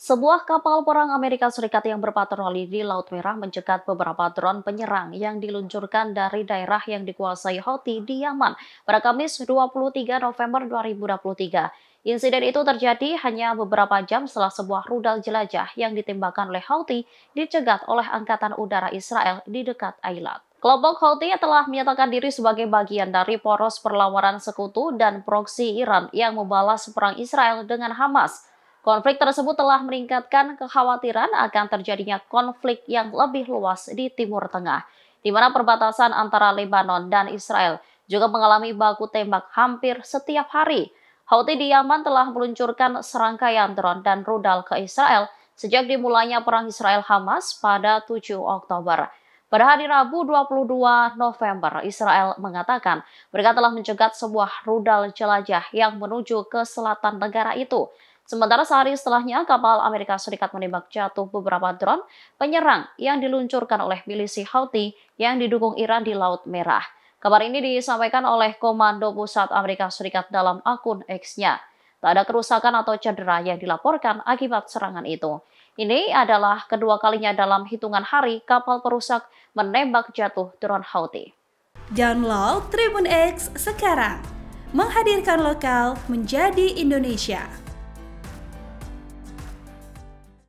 Sebuah kapal perang Amerika Serikat yang berpatroli di Laut Merah mencegat beberapa drone penyerang yang diluncurkan dari daerah yang dikuasai Houthi di Yaman pada Kamis 23 November 2023. Insiden itu terjadi hanya beberapa jam setelah sebuah rudal jelajah yang ditembakkan oleh Houthi dicegat oleh Angkatan Udara Israel di dekat Eilat. Kelompok Houthi telah menyatakan diri sebagai bagian dari poros perlawanan sekutu dan proksi Iran yang membalas perang Israel dengan Hamas Konflik tersebut telah meningkatkan kekhawatiran akan terjadinya konflik yang lebih luas di Timur Tengah, di mana perbatasan antara Lebanon dan Israel juga mengalami baku tembak hampir setiap hari. Houthi di Yaman telah meluncurkan serangkaian drone dan rudal ke Israel sejak dimulainya perang Israel-Hamas pada 7 Oktober. Pada hari Rabu 22 November, Israel mengatakan mereka telah mencegat sebuah rudal jelajah yang menuju ke selatan negara itu. Sementara sehari setelahnya, kapal Amerika Serikat menembak jatuh beberapa drone penyerang yang diluncurkan oleh milisi Houthi yang didukung Iran di Laut Merah. Kabar ini disampaikan oleh Komando Pusat Amerika Serikat dalam akun X-nya. Tak ada kerusakan atau cedera yang dilaporkan akibat serangan itu. Ini adalah kedua kalinya dalam hitungan hari kapal perusak menembak jatuh drone Houthi. Download Tribun X sekarang. Menghadirkan lokal menjadi Indonesia.